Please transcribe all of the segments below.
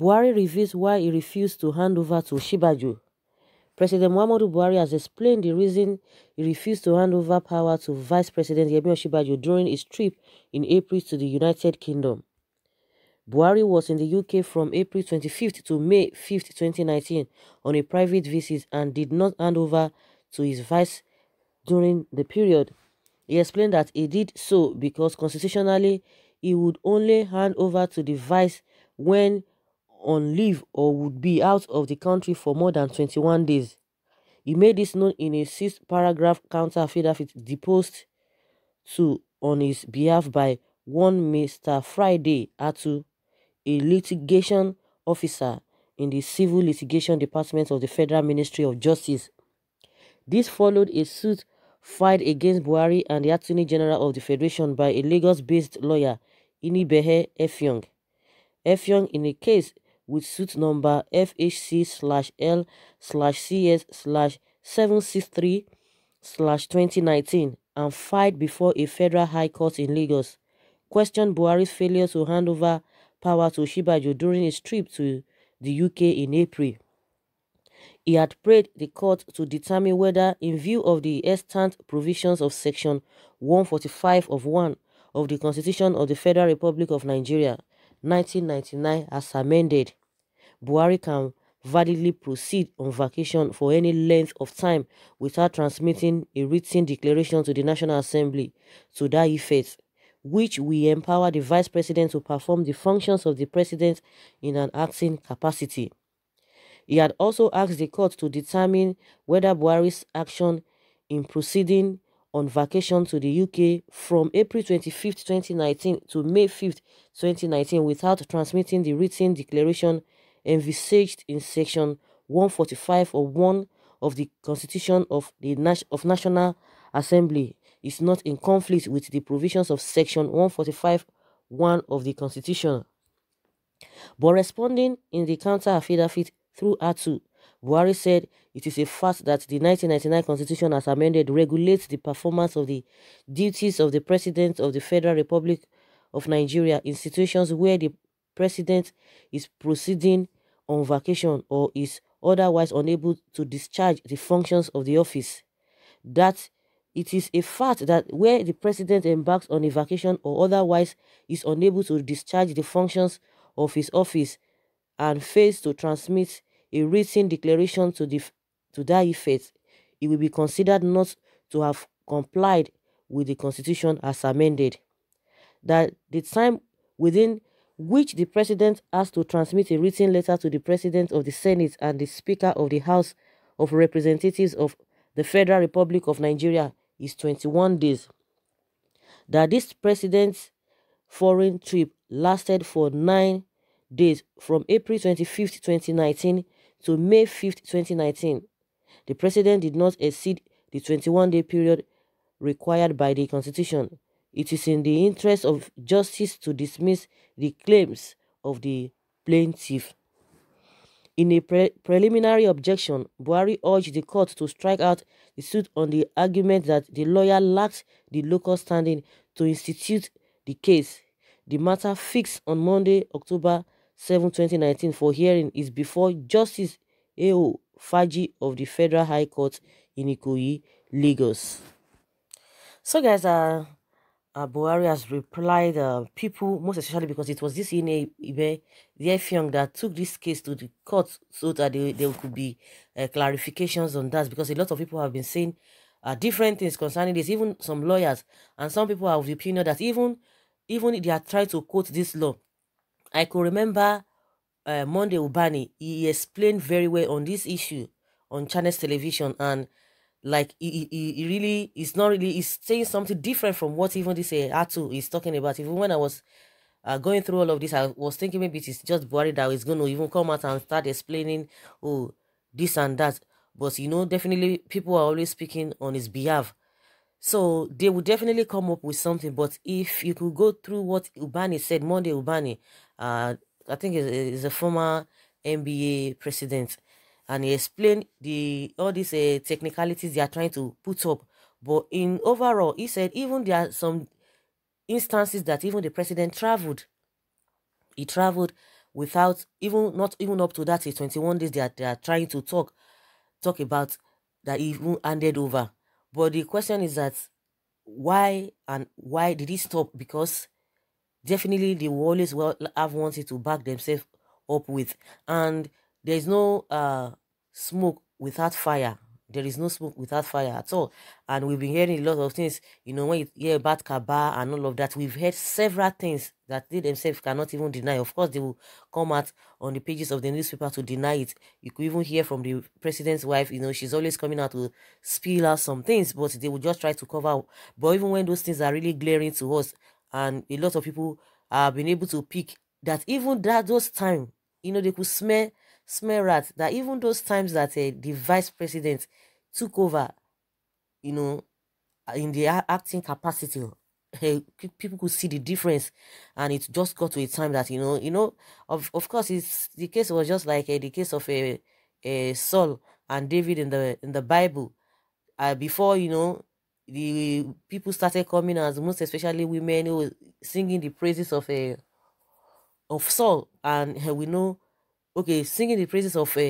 Buhari reveals why he refused to hand over to Shibajo. President Muhammadu Buhari has explained the reason he refused to hand over power to Vice President Yemi Shibajo during his trip in April to the United Kingdom. Buhari was in the UK from April 25th to May 5th, 2019 on a private visit and did not hand over to his vice during the period. He explained that he did so because constitutionally he would only hand over to the vice when on leave or would be out of the country for more than 21 days. He made this known in a six-paragraph counter-affidavit deposed to on his behalf by one Mr. Friday Atu, a litigation officer in the Civil Litigation Department of the Federal Ministry of Justice. This followed a suit filed against Buhari and the Attorney General of the Federation by a Lagos-based lawyer, Inibehe Efyong. Efyong, in a case with suit number FHC/L/CS/763/2019 and filed before a Federal High Court in Lagos, questioned Buhari's failure to hand over power to Shibajo during his trip to the UK in April. He had prayed the court to determine whether, in view of the extant provisions of Section 145 of 1 of the Constitution of the Federal Republic of Nigeria, 1999 as amended, Buhari can validly proceed on vacation for any length of time without transmitting a written declaration to the National Assembly to that effect, which we empower the Vice President to perform the functions of the President in an acting capacity. He had also asked the court to determine whether Buhari's action in proceeding on vacation to the UK from April 25, 2019 to May 5, 2019 without transmitting the written declaration envisaged in Section 145 of 1 of the Constitution of the of National Assembly is not in conflict with the provisions of Section 145 1 of the Constitution. But responding in the counter affidavit through ATU, Buhari said it is a fact that the 1999 Constitution as amended regulates the performance of the duties of the President of the Federal Republic of Nigeria in situations where the president is proceeding on vacation or is otherwise unable to discharge the functions of the office. That it is a fact that where the president embarks on a vacation or otherwise is unable to discharge the functions of his office and fails to transmit a written declaration to, the, to that effect, it will be considered not to have complied with the constitution as amended. That the time within which the president has to transmit a written letter to the president of the Senate and the Speaker of the House of Representatives of the Federal Republic of Nigeria is 21 days. That this president's foreign trip lasted for nine days from April 25, 2019 to May 5, 2019. The president did not exceed the 21-day period required by the Constitution. It is in the interest of justice to dismiss the claims of the plaintiff. In a pre preliminary objection, Buhari urged the court to strike out the suit on the argument that the lawyer lacked the local standing to institute the case. The matter fixed on Monday, October 7, 2019 for hearing is before Justice A.O. Faji of the Federal High Court in Ikoyi, Lagos. So guys, uh, uh, Buhari has replied uh, people, most especially because it was this Ine Ibe Yefyong that took this case to the court so that they, there could be uh, clarifications on that because a lot of people have been saying uh, different things concerning this, even some lawyers and some people have the opinion that even even they are trying to quote this law. I could remember uh, Monday Ubani, he explained very well on this issue on Chinese Television and like he, he, he really is not really he's saying something different from what even this uh, Atu is talking about. Even when I was uh, going through all of this, I was thinking maybe it's just worried that he's going to even come out and start explaining oh this and that. But you know, definitely people are always speaking on his behalf. So they will definitely come up with something. But if you could go through what Ubani said, Monday Ubani, uh, I think is a former NBA president and he explained the all these uh, technicalities they are trying to put up. But in overall, he said even there are some instances that even the president traveled. He traveled without even not even up to that. Eh, 21 days that they, they are trying to talk talk about that he even handed over. But the question is that why and why did he stop? Because definitely Wallis will have wanted to back themselves up with, and there's no uh smoke without fire. There is no smoke without fire at all. And we've been hearing a lot of things, you know, when you hear about Kaaba and all of that, we've heard several things that they themselves cannot even deny. Of course, they will come out on the pages of the newspaper to deny it. You could even hear from the president's wife, you know, she's always coming out to spill out some things, but they will just try to cover. But even when those things are really glaring to us, and a lot of people have been able to pick that even that those time, you know, they could smell Smell rat that even those times that uh, the vice president took over, you know, uh, in the acting capacity, hey, eh, people could see the difference, and it just got to a time that you know, you know, of of course, it's the case was just like uh, the case of a uh, uh, Saul and David in the in the Bible, uh, before you know. The people started coming as most especially women who were singing the praises of a of Saul, and we know okay, singing the praises of uh,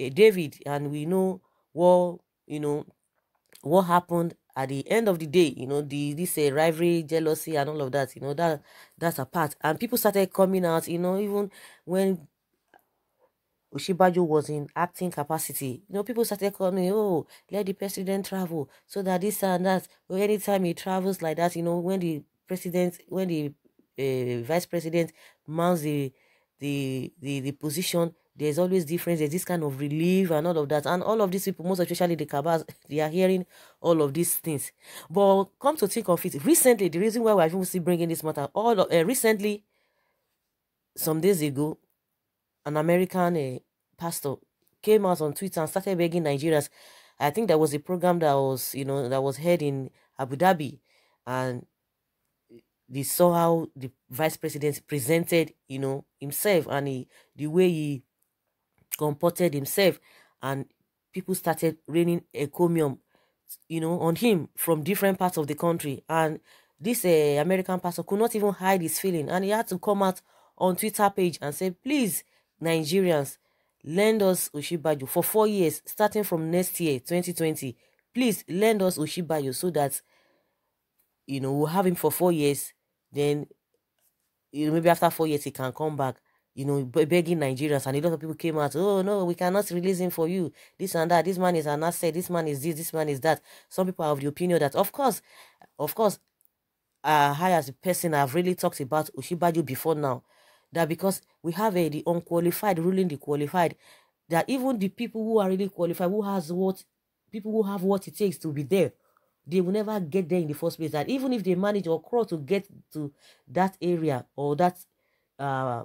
uh, David, and we know what you know what happened at the end of the day. You know the this uh, rivalry, jealousy, and all of that. You know that that's a part, and people started coming out. You know even when Ushibajo was in acting capacity. You know, people started calling, oh, let the president travel so that this and that. Well, anytime he travels like that, you know, when the president, when the uh, vice president mounts the the the the position there's always difference there's this kind of relief and all of that and all of these people most especially the cabas they are hearing all of these things but come to think of it recently the reason why we're even still bringing this matter all of, uh, recently some days ago an american uh, pastor came out on twitter and started begging nigerians i think there was a program that was you know that was held in abu dhabi and they saw how the vice president presented, you know, himself and he, the way he comported himself, and people started raining encomium, you know, on him from different parts of the country. And this uh, American pastor could not even hide his feeling, and he had to come out on Twitter page and say, "Please, Nigerians, lend us Oshibayo for four years, starting from next year, 2020. Please lend us Oshibayo so that." You know, we'll have him for four years then you know, maybe after four years he can come back, you know, begging Nigerians. And a lot of people came out, oh no, we cannot release him for you. This and that. This man is an asset. This man is this. This man is that. Some people have the opinion that, of course, of course, uh, I as a person I've really talked about Ushibaju before now, that because we have a, eh, the unqualified ruling the qualified, that even the people who are really qualified, who has what, people who have what it takes to be there, they will never get there in the first place. That even if they manage or crawl to get to that area or that uh,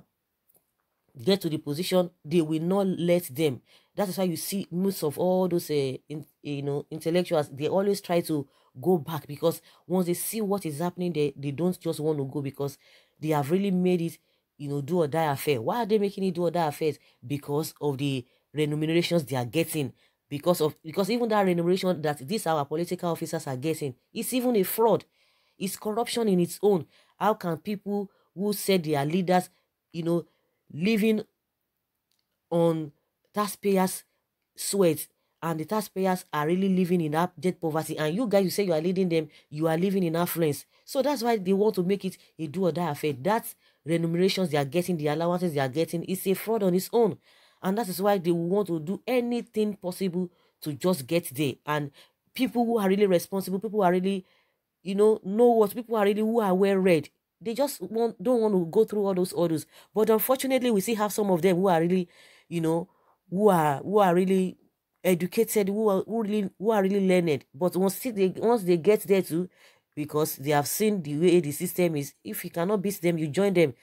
get to the position, they will not let them. That is why you see most of all those uh, in, you know intellectuals. They always try to go back because once they see what is happening, they they don't just want to go because they have really made it you know do or die affair. Why are they making it do or die affairs? Because of the remunerations they are getting because of because even that remuneration that these our political officers are getting is even a fraud it's corruption in its own how can people who said they are leaders you know living on taxpayers sweat and the taxpayers are really living in abject poverty and you guys you say you are leading them you are living in affluence so that's why they want to make it a do or die affair That's remunerations they are getting the allowances they are getting is a fraud on its own and that is why they want to do anything possible to just get there. And people who are really responsible, people who are really, you know, know what people are really who are well read. They just want don't want to go through all those orders. But unfortunately, we still have some of them who are really, you know, who are who are really educated, who are who really who are really learned. But once they once they get there too, because they have seen the way the system is, if you cannot beat them, you join them.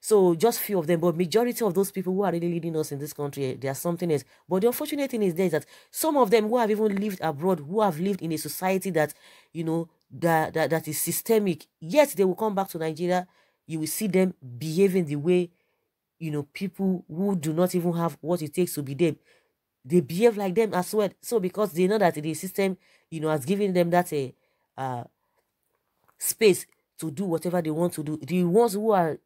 So just few of them, but majority of those people who are really leading us in this country, eh, they are something else. But the unfortunate thing is there is that some of them who have even lived abroad, who have lived in a society that, you know, that, that, that is systemic, yet they will come back to Nigeria, you will see them behaving the way, you know, people who do not even have what it takes to be them, they behave like them as well. So because they know that the system, you know, has given them that a eh, uh, space to do whatever they want to do. The ones who are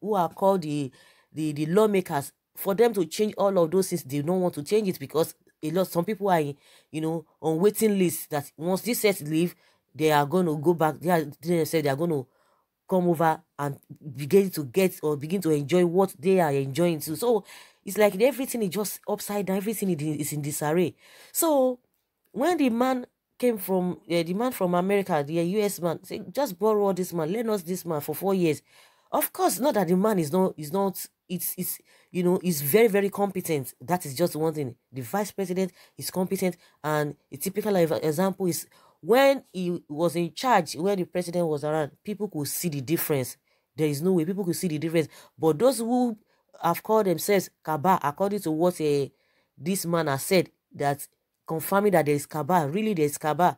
who are called the, the, the lawmakers, for them to change all of those things, they don't want to change it because a lot some people are you know on waiting list that once this sets leave, they are going to go back. They are they say they are going to come over and begin to get or begin to enjoy what they are enjoying too. So it's like everything is just upside down. Everything is in disarray. So when the man came from uh, the man from America, the US man, say, just borrow this man, lend us this man for four years. Of course, not that the man is not is not it's it's you know is very very competent. That is just one thing. The vice president is competent, and a typical example is when he was in charge, when the president was around, people could see the difference. There is no way people could see the difference. But those who have called themselves Kaba, according to what uh, this man has said, that confirming that there is Kaba, really there is Kaba.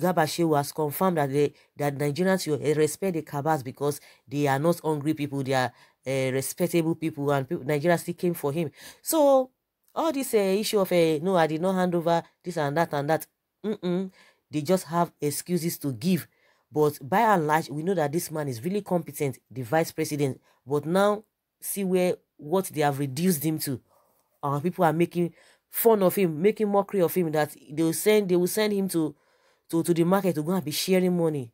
Gabashew has confirmed that they, that Nigerians eh, respect the Kabas because they are not hungry people, they are uh, respectable people, and people, Nigerians still came for him. So, all this uh, issue of, uh, no, I did not hand over this and that and that, mm -mm, they just have excuses to give. But by and large, we know that this man is really competent, the vice president. But now, see where what they have reduced him to. uh, people are making fun of him, making mockery of him. That they will send, they will send him to to, to the market to go and be sharing money.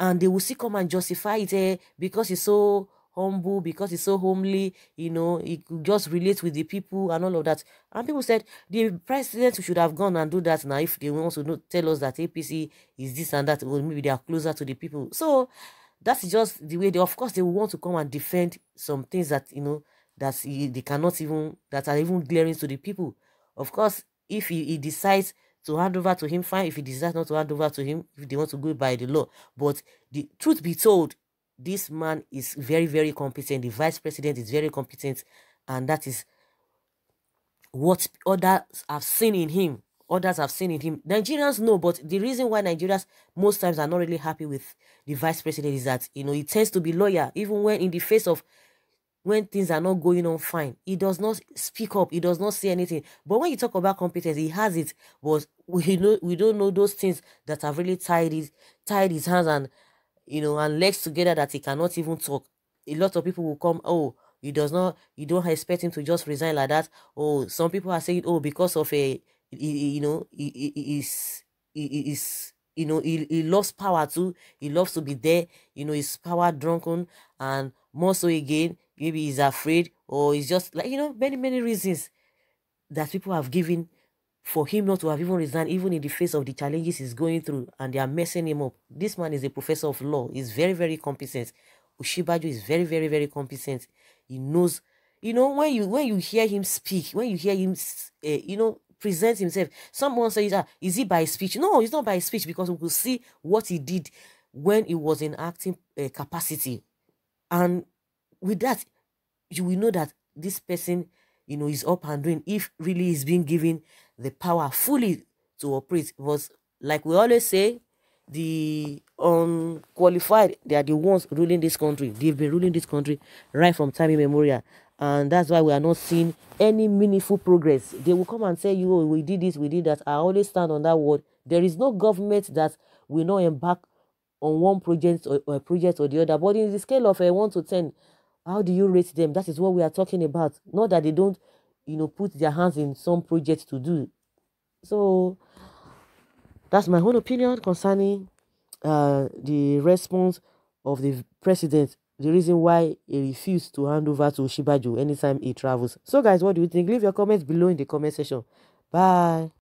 And they will still come and justify it eh, because he's so humble, because he's so homely, you know, he just relates with the people and all of that. And people said the president should have gone and do that now if they want to know, tell us that APC is this and that, or maybe they are closer to the people. So that's just the way they, of course, they want to come and defend some things that, you know, that they cannot even, that are even glaring to the people. Of course, if he, he decides to hand over to him, fine. If he decides not to hand over to him, if they want to go by the law. But the truth be told, this man is very, very competent. The vice president is very competent. And that is what others have seen in him. Others have seen in him. Nigerians know, but the reason why Nigerians most times are not really happy with the vice president is that, you know, he tends to be lawyer, even when in the face of when things are not going on fine. He does not speak up. He does not say anything. But when you talk about competence, he has it. But we know we don't know those things that have really tied his tied his hands and you know and legs together that he cannot even talk. A lot of people will come, oh, he does not you don't expect him to just resign like that. Oh, some people are saying, oh, because of a you know, he is he is you know he, he loves power too he loves to be there you know he's power drunken and more so again maybe he's afraid or he's just like you know many many reasons that people have given for him not to have even resigned even in the face of the challenges he's going through and they are messing him up this man is a professor of law he's very very competent ushibaju is very very very competent he knows you know when you when you hear him speak when you hear him uh, you know present himself someone says ah, is he by speech no he's not by speech because we could see what he did when he was in acting uh, capacity and with that, you will know that this person, you know, is up and doing if really is being given the power fully to operate. Because, like we always say, the unqualified, they are the ones ruling this country. They've been ruling this country right from time immemorial. And that's why we are not seeing any meaningful progress. They will come and say, you, oh, we did this, we did that. I always stand on that word. There is no government that will not embark on one project or, or project or the other. But in the scale of a uh, eh, 1 to 10, how do you rate them? That is what we are talking about. Not that they don't, you know, put their hands in some projects to do. So that's my own opinion concerning uh, the response of the president. The reason why he refused to hand over to Shibajo anytime he travels. So, guys, what do you think? Leave your comments below in the comment section. Bye.